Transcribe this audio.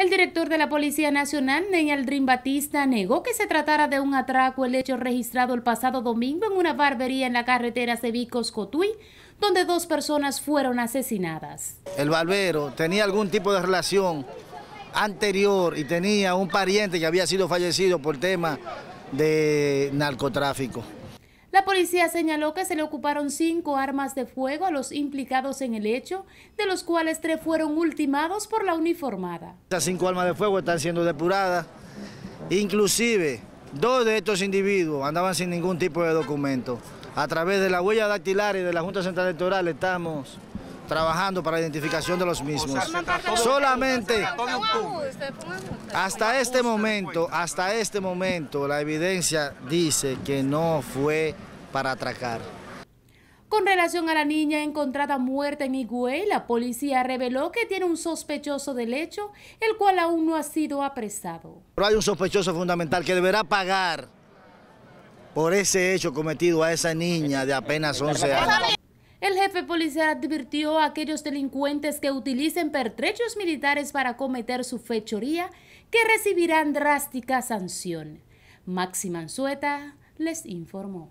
El director de la Policía Nacional, Neyaldrin Batista, negó que se tratara de un atraco el hecho registrado el pasado domingo en una barbería en la carretera Cevicos-Cotuí, donde dos personas fueron asesinadas. El barbero tenía algún tipo de relación anterior y tenía un pariente que había sido fallecido por tema de narcotráfico. La policía señaló que se le ocuparon cinco armas de fuego a los implicados en el hecho, de los cuales tres fueron ultimados por la uniformada. Estas cinco armas de fuego están siendo depuradas, inclusive dos de estos individuos andaban sin ningún tipo de documento. A través de la huella dactilar y de la Junta Central Electoral estamos trabajando para la identificación de los mismos. Solamente hasta este momento, hasta este momento, la evidencia dice que no fue para atracar. Con relación a la niña encontrada muerta en Higüey, la policía reveló que tiene un sospechoso del hecho, el cual aún no ha sido apresado. Pero hay un sospechoso fundamental que deberá pagar por ese hecho cometido a esa niña de apenas 11 años. El jefe policial advirtió a aquellos delincuentes que utilicen pertrechos militares para cometer su fechoría que recibirán drástica sanción. Maxi Mansueta les informó.